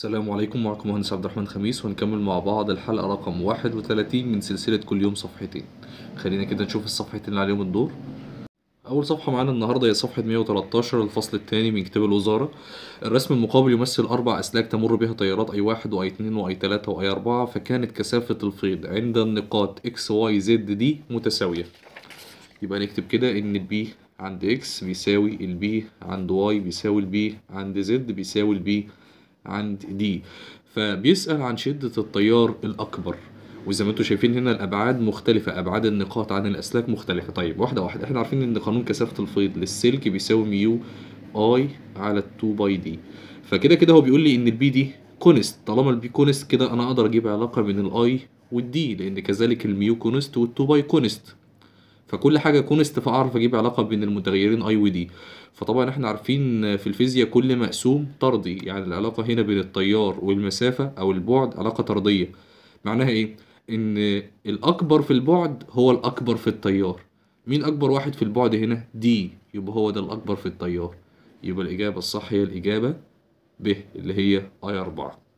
السلام عليكم معكم مهندس عبد الرحمن خميس ونكمل مع بعض الحلقة رقم 31 من سلسلة كل يوم صفحتين خلينا كده نشوف الصفحتين اللي عليهم الدور أول صفحة معانا النهاردة هي صفحة 113 الفصل الثاني من كتاب الوزارة الرسم المقابل يمثل أربع أسلاك تمر بها تيارات أي واحد وأي اتنين وأي تلاتة وأي أربعة فكانت كثافة الفيض عند النقاط إكس واي زد دي متساوية يبقى نكتب كده إن البي عند إكس بيساوي البي عند واي بيساوي البي عند زد بيساوي البي عند دي فبيسأل عن شدة التيار الأكبر وزي ما انتم شايفين هنا الابعاد مختلفه ابعاد النقاط عن الاسلاك مختلفه طيب واحده واحده احنا عارفين ان قانون كثافه الفيض للسلك بيساوي ميو اي على 2 باي دي فكده كده هو بيقول لي ان البي دي كونست طالما البي كونست كده انا اقدر اجيب علاقه بين الاي والدي لان كذلك الميو كونست وال2 باي كونست فكل حاجه يكون استفاء اجيب علاقه بين المتغيرين اي ودي فطبعا احنا عارفين في الفيزياء كل مقسوم طردي يعني العلاقه هنا بين التيار والمسافه او البعد علاقه طرديه معناها ايه ان الاكبر في البعد هو الاكبر في التيار مين اكبر واحد في البعد هنا دي يبقى هو ده الاكبر في التيار يبقى الاجابه الصح هي الاجابه ب اللي هي اي 4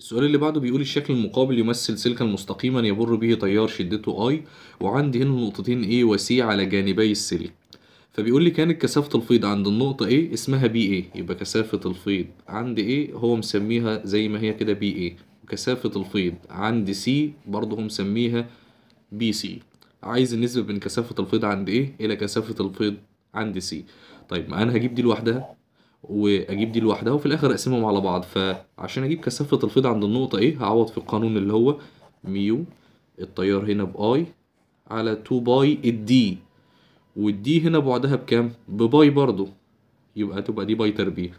السؤال اللي بعده بيقول الشكل المقابل يمثل سلكا مستقيما يمر به تيار شدته I وعندي هنا نقطتين A و C على جانبي السلك فبيقول لي كانت كثافة الفيض عند النقطة A اسمها B A يبقى كثافة الفيض عند A هو مسميها زي ما هي كده B A وكثافة الفيض عند C برضه هو مسميها B C عايز النسبة بين كثافة الفيض عند A إلى كثافة الفيض عند C طيب ما أنا هجيب دي لوحدها واجيب دي لوحدها وفي الاخر اقسمهم على بعض فعشان اجيب كثافه الفيض عند النقطه ايه هعوض في القانون اللي هو ميو التيار هنا باي على 2 باي الدي والدي هنا بعدها بكام بباي برضو يبقى تبقى دي باي تربيع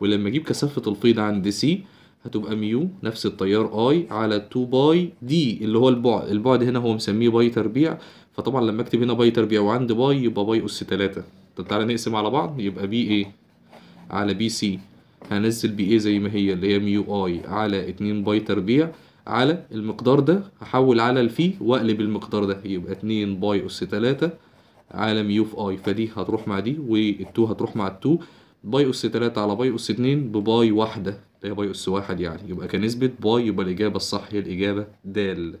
ولما اجيب كثافه الفيض عند سي هتبقى ميو نفس التيار اي على 2 باي دي اللي هو البعد البعد هنا هو مسميه باي تربيع فطبعا لما اكتب هنا باي تربيع وعند باي يبقى باي اس 3 طب تعالى نقسم على بعض يبقى بي ايه على بي سي هنزل بي ايه زي ما هي اللي هي ميو اي على 2 باي تربيع على المقدار ده هحول على الفي واقلب المقدار ده يبقى 2 باي اس 3 على ميو في اي فدي هتروح مع دي وال2 هتروح مع ال2 باي اس 3 على باي اس 2 بباي واحده اللي هي باي اس 1 يعني يبقى كنسبه باي يبقى الاجابه الصح هي الاجابه د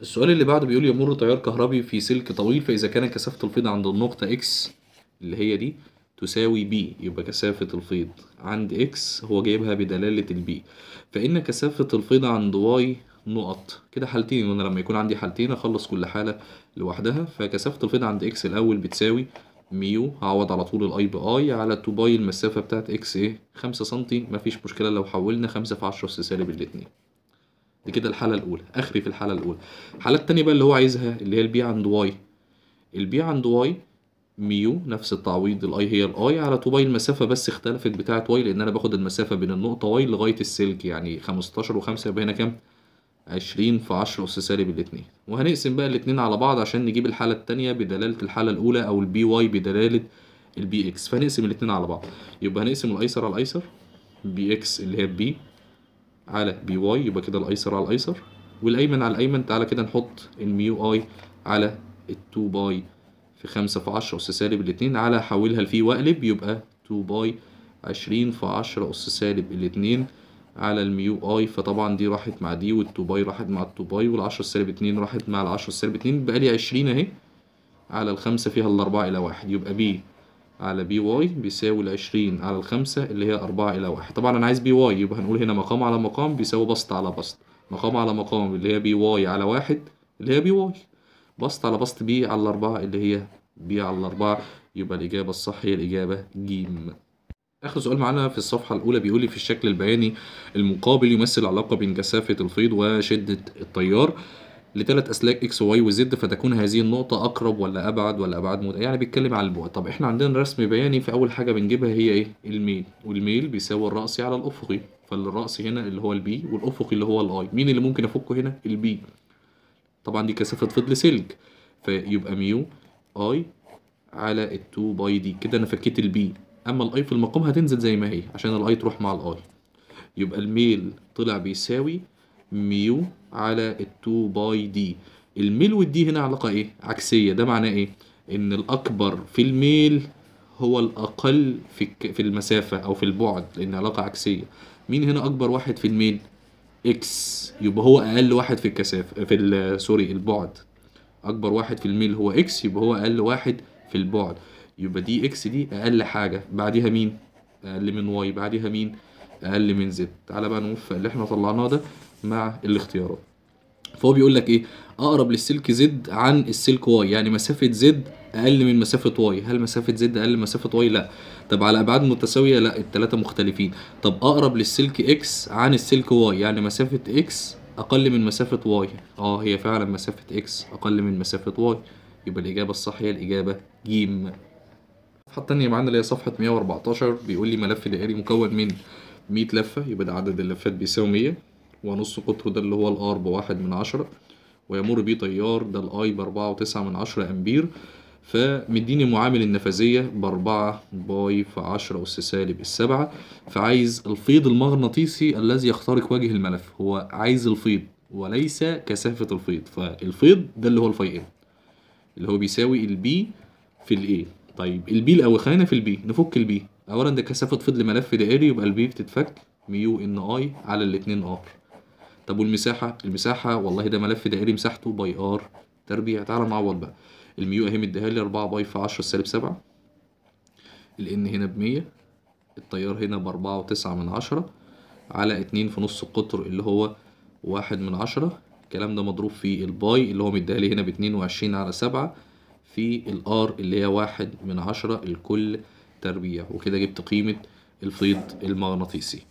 السؤال اللي بعده بيقول يمر تيار كهربي في سلك طويل فاذا كان كثافه الفيض عند النقطه اكس اللي هي دي تساوي بي يبقى كثافة الفيض عند اكس هو جايبها بدلالة البي فإن كثافة الفيض عند واي نقط كده حالتين وانا لما يكون عندي حالتين اخلص كل حالة لوحدها فكثافة الفيض عند اكس الاول بتساوي ميو هعوض على طول الاي باي على 2 باي المسافة بتاعت اكس ايه 5 سنتي مفيش مشكلة لو حولنا 5 في 10 اس سالب الاتنين دي كده الحالة الأولى آخري في الحالة الأولى الحالة التانية بقى اللي هو عايزها اللي هي البي عند واي البي عند واي ميو نفس التعويض الاي هي الاي على 2 باي المسافه بس اختلفت بتاعه واي لان انا باخد المسافه بين النقطه واي لغايه السلك يعني 15 و5 يبقى هنا كام 20 في 10 اس سالب الاثنين وهنقسم بقى الاثنين على بعض عشان نجيب الحاله الثانيه بدلاله الحاله الاولى او البي واي بدلاله البي اكس فهنقسم الاثنين على بعض يبقى هنقسم الايسر على الايسر بي اكس اللي هي بي على بي واي يبقى كده الايسر على الايسر والايمن على الايمن تعالى كده نحط الميو اي على ال 2 باي في خمسة في عشرة أس سالب الاتنين على حولها لفي وأقلب يبقى تو باي عشرين في عشرة أس سالب الاتنين على الميو اي فطبعا دي راحت مع دي والتو باي راحت مع التو باي والعشرة سالب اتنين راحت مع العشرة سالب اتنين بقى لي عشرين اهي على الخمسة فيها الأربعة إلى واحد يبقى بي على بي واي بيساوي العشرين على الخمسة اللي هي أربعة إلى واحد طبعا أنا عايز بي واي يبقى هنقول هنا مقام على مقام بيساوي بسط على بسط مقام على مقام اللي هي بي واي على واحد اللي هي بي واي بسط على بسط بي على الأربعة اللي هي بي على الأربعة يبقى الإجابة الصح هي الإجابة ج آخر سؤال معانا في الصفحة الأولى بيقول لي في الشكل البياني المقابل يمثل علاقة بين كثافة الفيض وشدة التيار لثلاث أسلاك إكس وواي وزد فتكون هذه النقطة أقرب ولا أبعد ولا أبعد مت... يعني بيتكلم على البعد طب إحنا عندنا رسم بياني فأول حاجة بنجيبها هي إيه الميل والميل بيساوي الرأسي على الأفقي فالرأس هنا اللي هو البي والأفقي اللي هو الأي مين اللي ممكن أفكه هنا البي طبعا دي كثافة فضل سلك فيبقى ميو اي على ال 2 باي دي كده انا فكيت البي اما الاي في المقام هتنزل زي ما هي عشان الاي تروح مع الاي يبقى الميل طلع بيساوي ميو على ال 2 باي دي الميل والدي هنا علاقة ايه عكسية ده معناه ايه ان الاكبر في الميل هو الاقل في في المسافة او في البعد لان علاقة عكسية مين هنا اكبر واحد في الميل اكس يبقى هو اقل واحد في الكثافه في سوري البعد اكبر واحد في الميل هو اكس يبقى هو اقل واحد في البعد يبقى دي اكس دي اقل حاجه بعديها مين اقل من واي بعديها مين اقل من زد تعالى بقى نوفق اللي احنا طلعناه ده مع الاختيارات فهو بيقول لك ايه اقرب للسلك زد عن السلك واي يعني مسافه زد اقل من مسافه واي هل مسافه زد اقل من مسافه واي لا طب على ابعاد متساويه لا الثلاثه مختلفين طب اقرب للسلك اكس عن السلك واي يعني مسافه اكس اقل من مسافه واي اه هي فعلا مسافه اكس اقل من مسافه واي يبقى الاجابه الصح هي الاجابه ج الصفحه الثانيه معانا اللي هي صفحه 114 بيقول لي ملف دائري مكون من 100 لفه يبقى ده عدد اللفات بيساوي 100 ونص قطره ده اللي هو الار 1 من 10 ويمر بيه تيار ده الاي ب وتسعة من عشرة امبير فمديني معامل النفاذية بأربعة باي في عشرة أس سالب السبعة فعايز الفيض المغناطيسي الذي يخترق وجه الملف هو عايز الفيض وليس كثافة الفيض فالفيض ده اللي هو الفاي ان إيه، اللي هو بيساوي البي في الاي طيب البي الأول خلينا في البي نفك البي أولا ده كثافة فيض لملف دائري يبقى البي بتتفك ميو ان اي على الاتنين ار طب والمساحة المساحة والله ده ملف دائري مساحته باي ار تربيع تعالى نعوض بقى الميو اهي مديها لي 4 باي في 10 سالب 7 الان هنا ب 100 التيار هنا ب 4 وتسعة من عشرة على اتنين في نص القطر اللي هو واحد من عشرة الكلام ده مضروب في الباي اللي هو مديها لي هنا باتنين وعشرين على سبعة في الار اللي هي واحد من عشرة الكل تربيع وكده جبت قيمة الفيض المغناطيسي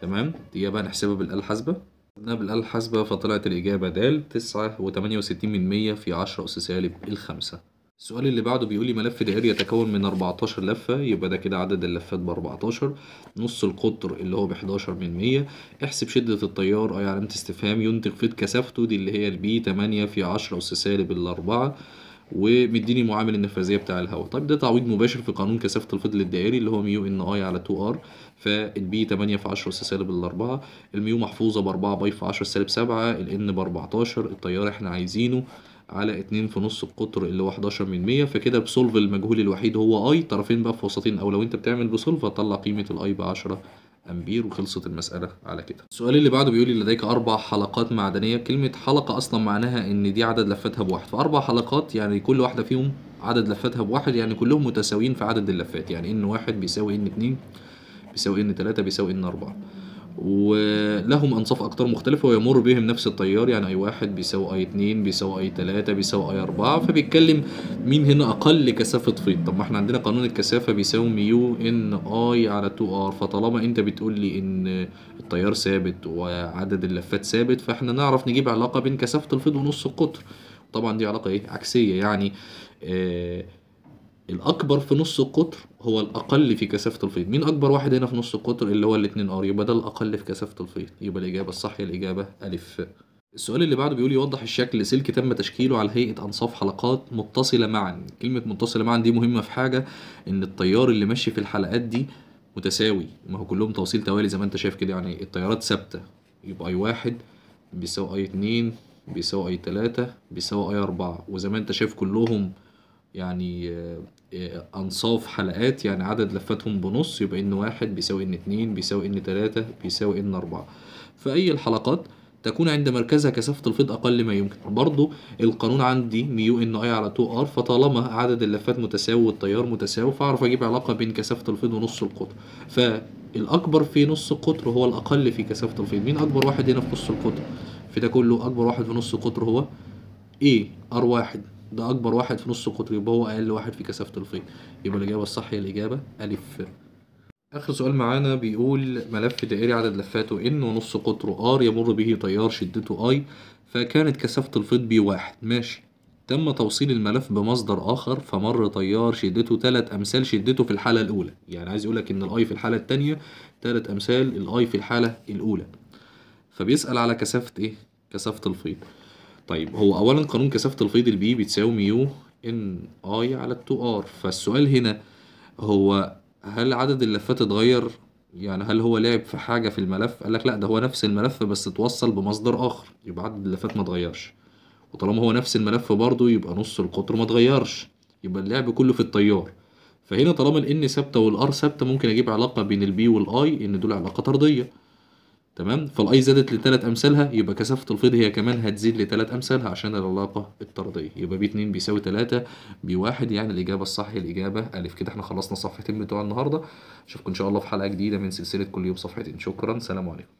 تمام دي بقى نحسبها بالآلة الحاسبة بالآلة الحاسبة فطلعت الإجابة د تسعة وتمانية وستين من مية في عشرة أس سالب الخمسة السؤال اللي بعده بيقول لي ملف دائري يتكون من 14 لفة يبقى ده كده عدد اللفات ب 14 نص القطر اللي هو ب 11 من 100 احسب شدة التيار أي علامة استفهام ينتج فيت كثافته دي اللي هي البي 8 في 10 أس سالب الأربعة ومديني معامل النفاذيه بتاع الهواء طيب ده تعويض مباشر في قانون كثافه الفضل الدائري اللي هو ميو ان اي على 2 ار فالبي 8 في 10 اس سالب ال 4 الميو محفوظه ب 4 باي في 10 سالب 7 الان ب 14 التيار احنا عايزينه على 2 في نص القطر اللي هو 11 من 100 فكده بسولف المجهول الوحيد هو اي طرفين بقى في وسطين او لو انت بتعمل بسولف هتطلع قيمه الاي ب 10 امبير وخلصت المساله على كده السؤال اللي بعده بيقول لي لديك اربع حلقات معدنيه كلمه حلقه اصلا معناها ان دي عدد لفاتها بواحد فاربع حلقات يعني كل واحده فيهم عدد لفاتها بواحد يعني كلهم متساويين في عدد اللفات يعني ان واحد بيساوي ان اتنين بيساوي ان تلاتة بيساوي ان اربعة ولهم انصاف اقطار مختلفه ويمر بهم نفس التيار يعني اي واحد بيساوي اي اتنين بيساوي اي تلاته بيساوي اي اربعه فبيتكلم مين هنا اقل كثافه فيض طب ما احنا عندنا قانون الكثافه بيساوي ميو ان اي على 2 ار فطالما انت بتقول لي ان التيار ثابت وعدد اللفات ثابت فاحنا نعرف نجيب علاقه بين كثافه الفيض ونص القطر طبعا دي علاقه ايه عكسيه يعني آه الاكبر في نص القطر هو الاقل في كثافه الفيض مين اكبر واحد هنا في نص القطر اللي هو الاتنين ار يبقى ده الاقل في كثافه الفيض يبقى الاجابه الصح هي الاجابه الف السؤال اللي بعده بيقول يوضح الشكل سلك تم تشكيله على هيئه انصاف حلقات متصله معا كلمه متصله معا دي مهمه في حاجه ان التيار اللي ماشي في الحلقات دي متساوي ما هو كلهم توصيل توالي زي ما انت شايف كده يعني التيارات ثابته يبقى اي واحد بيساوي اي اتنين بيساوي اي تلاتة بيساوي اي اربعة وزي ما انت شايف كلهم يعني آه، انصاف حلقات يعني عدد لفاتهم بنص يبقى ان واحد بيساوي ان اتنين بيساوي ان تلاتة بيساوي ان اربعة فاي الحلقات تكون عند مركزها كثافة الفيض أقل ما يمكن برضو القانون عندي ميو إن أي على 2 ار فطالما عدد اللفات متساوي والتيار متساوي فأعرف أجيب علاقة بين كثافة الفيض ونص القطر فالأكبر في نص القطر هو الأقل في كثافة الفيض مين أكبر واحد هنا في نص القطر في ده كله أكبر واحد في نص القطر هو إيه ار واحد ده اكبر واحد في نص القطر يبقى هو اقل واحد في كثافه الفيض يبقى الاجابه الصح هي الاجابه الف اخر سؤال معانا بيقول ملف دائري عدد لفاته ان ونص قطره ار يمر به تيار شدته اي فكانت كثافه الفيض بي واحد ماشي تم توصيل الملف بمصدر آخر فمر تيار شدته تلات أمثال شدته في الحالة الأولى يعني عايز يقولك إن الأي في الحالة التانية تلات أمثال الأي في الحالة الأولى فبيسأل على كثافة إيه؟ كثافة الفيض طيب هو اولا قانون كثافه الفيض البي بتساوي ميو ان اي على 2 ار فالسؤال هنا هو هل عدد اللفات اتغير يعني هل هو لعب في حاجه في الملف قال لك لا ده هو نفس الملف بس اتوصل بمصدر اخر يبقى عدد اللفات ما اتغيرش وطالما هو نفس الملف برضه يبقى نص القطر ما اتغيرش يبقى اللعب كله في التيار فهنا طالما الان ثابته والار ثابته ممكن اجيب علاقه بين البي والاي ان دول علاقه طرديه تمام فالاي زادت لثلاث امثالها يبقى كثافه الفيض هي كمان هتزيد لثلاث امثالها عشان العلاقه الطرديه يبقى بي 2 بيساوي 3 بي 1 يعني الاجابه الصح هي الاجابه الف كده احنا خلصنا صفحتين بتوع النهارده اشوفكم ان شاء الله في حلقه جديده من سلسله كل يوم صفحتين شكرا سلام عليكم